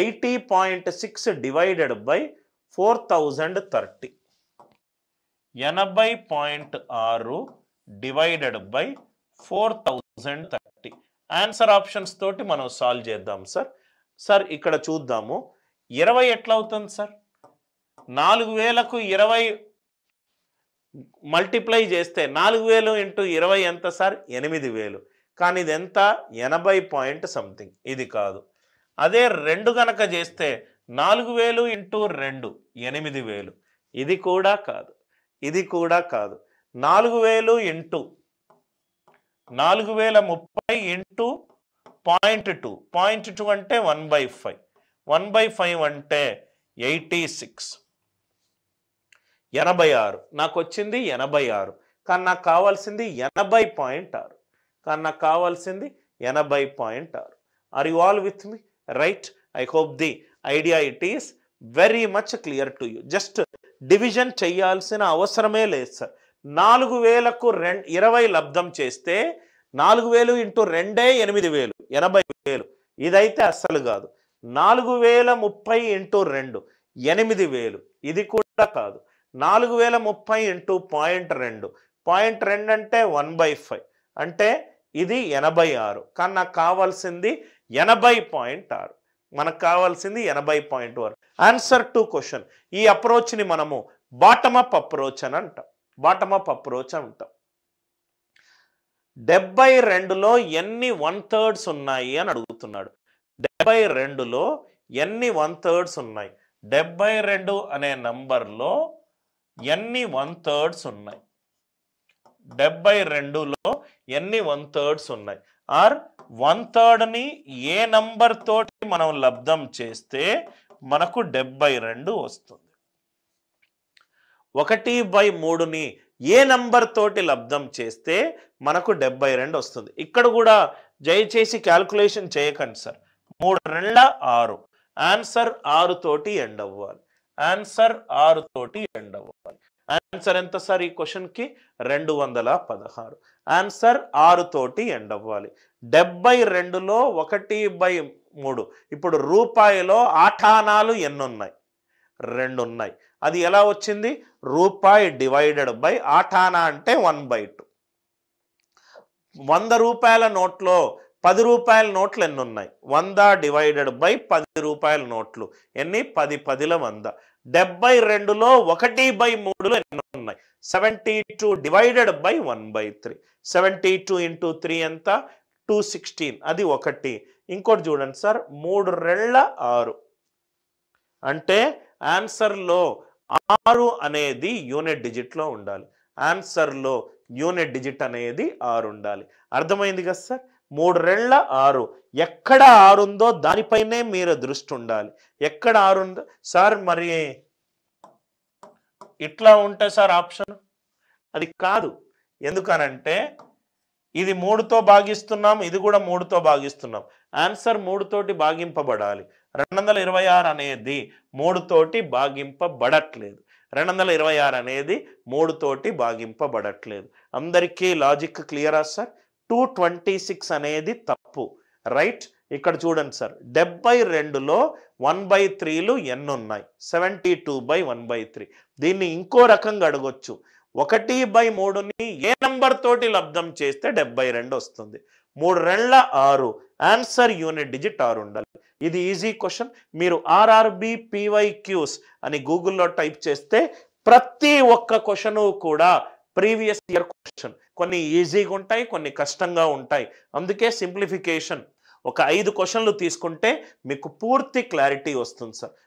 eighty point six divided by four thousand thirty ఎనభై point ఆరు divided by four thousand thirty answer options తోటి మనం solve చేద్దాం sir sir ఇక్కడ చూద్దాము ఇరవై ఎట్లవుతుంది సార్ నాలుగు వేలకు ఇరవై మల్టిప్లై చేస్తే నాలుగు వేలు ఇంటూ ఇరవై ఎంత సార్ ఎనిమిది వేలు కానీ ఇది ఎంత ఎనభై పాయింట్ సంథింగ్ ఇది కాదు అదే రెండు కనుక చేస్తే నాలుగు వేలు ఇంటూ రెండు ఎనిమిది వేలు ఇది కూడా కాదు ఇది కూడా కాదు నాలుగు వేలు ఇంటూ నాలుగు వేల ముప్పై into point two point two అంటే one by five one by five అంటే ఎయిటీ సిక్స్ ఎనభై ఆరు నాకు వచ్చింది ఎనభై ఆరు కానీ నాకు కావాల్సింది ఎనభై పాయింట్ ఆరు కానీ నాకు కావాల్సింది ఎనభై పాయింట్ ఆరు are you all with me right I hope the idea it is very much clear to you just division చేయాల్సిన అవసరమే లేదు సార్ నాలుగు వేలకు రెండు ఇరవై లబ్ధం చేస్తే నాలుగు వేలు ఇంటూ రెండే ఎనిమిది వేలు ఎనభై వేలు ఇదైతే అస్సలు కాదు నాలుగు వేల ముప్పై ఇంటూ రెండు ఎనిమిది వేలు ఇది కూడా కాదు నాలుగు వేల ముప్పై ఇంటూ పాయింట్ రెండు పాయింట్ రెండు అంటే వన్ బై ఫైవ్ అంటే ఇది ఎనభై ఆరు కానీ నాకు కావాల్సింది ఎనభై పాయింట్ ఆరు మనకు కావాల్సింది ఎనభై పాయింట్ వరకు ఆన్సర్ టు క్వశ్చన్ ఈ అప్రోచ్ని మనము బాటమప్ అప్రోచ్ అని అంటాం బాటమప్ అప్రోచ్ అంటాం డెబ్బై రెండులో ఎన్ని వన్ థర్డ్స్ ఉన్నాయి అని అడుగుతున్నాడు డెబ్బై రెండులో ఎన్ని వన్ థర్డ్స్ ఉన్నాయి డెబ్బై రెండు అనే నంబర్లో ఎన్ని వన్ థర్డ్స్ ఉన్నాయి డెబ్బై రెండులో ఎన్ని వన్ థర్డ్స్ ఉన్నాయి ఆర్ వన్ థర్డ్ని ఏ నంబర్ తోటి మనం లబ్ధం చేస్తే మనకు డెబ్బై రెండు వస్తుంది ఒకటి బై మూడుని ఏ నంబర్ తోటి లబ్ధం చేస్తే మనకు డెబ్బై రెండు వస్తుంది ఇక్కడ కూడా దయచేసి క్యాల్కులేషన్ చేయకండి సార్ మూడు రెండ ఆరు ఆన్సర్ ఆరు తోటి ఎండ్ అవ్వాలి ఆన్సర్ ఆరు తోటి ఎండ్ అవ్వాలి ఆన్సర్ ఎంత సార్ ఈ క్వశ్చన్కి రెండు వందల పదహారు ఆన్సర్ ఆరుతోటి ఎండ్ అవ్వాలి డెబ్బై రెండులో ఒకటి బై మూడు ఇప్పుడు రూపాయిలో ఆఠానాలు ఎన్నున్నాయి రెండు ఉన్నాయి అది ఎలా వచ్చింది రూపాయి డివైడెడ్ బై ఆఠానా అంటే వన్ బై టూ వంద రూపాయల నోట్లో పది రూపాయల నోట్లు ఎన్ని ఉన్నాయి వంద డివైడెడ్ బై పది రూపాయల నోట్లు ఎన్ని పది పదిల వంద డెబ్బై రెండులో ఒకటి బై మూడులో ఎన్ని ఉన్నాయి seventy two divided by one by three seventy two into three ఎంత టూ సిక్స్టీన్ అది ఒకటి ఇంకోటి చూడండి సార్ మూడు రెళ్ళ ఆరు అంటే ఆన్సర్లో ఆరు అనేది యూనిట్ డిజిట్లో ఉండాలి ఆన్సర్లో యూనిట్ డిజిట్ అనేది ఆరు ఉండాలి అర్థమైంది కదా సార్ మూడు రెళ్ళ ఆరు ఎక్కడ ఆరుందో దానిపైనే మీరు దృష్టి ఉండాలి ఎక్కడ ఆరుందో సార్ మరి ఇట్లా ఉంటే సార్ ఆప్షన్ అది కాదు ఎందుకనంటే ఇది మూడుతో భాగిస్తున్నాం ఇది కూడా మూడుతో భాగిస్తున్నాం ఆన్సర్ మూడుతోటి భాగింపబడాలి రెండు వందల ఇరవై ఆరు అనేది మూడుతోటి భాగింపబడట్లేదు రెండు వందల ఇరవై ఆరు అనేది మూడుతోటి భాగింపబడట్లేదు అందరికీ లాజిక్ క్లియరా సార్ టూ ట్వంటీ సిక్స్ అనేది తప్పు రైట్ ఇక్కడ చూడండి సార్ డెబ్బై రెండులో వన్ బై త్రీలు ఎన్ ఉన్నాయి seventy two by one by three దీన్ని ఇంకో రకంగా అడగొచ్చు ఒకటి బై మూడుని ఏ నంబర్ తోటి లబ్ధం చేస్తే డెబ్బై రెండు వస్తుంది మూడు రెండ్ల ఆరు ఆన్సర్ యూనిట్ డిజిట్ ఆరు ఉండాలి ఇది ఈజీ క్వశ్చన్ మీరు ఆర్ఆర్బి క్యూస్ అని గూగుల్లో టైప్ చేస్తే ప్రతి ఒక్క క్వశ్చను కూడా ప్రీవియస్ ఇయర్ క్వశ్చన్ కొన్ని ఈజీగా ఉంటాయి కొన్ని కష్టంగా ఉంటాయి అందుకే సింప్లిఫికేషన్ ఒక ఐదు క్వశ్చన్లు తీసుకుంటే మీకు పూర్తి క్లారిటీ వస్తుంది సార్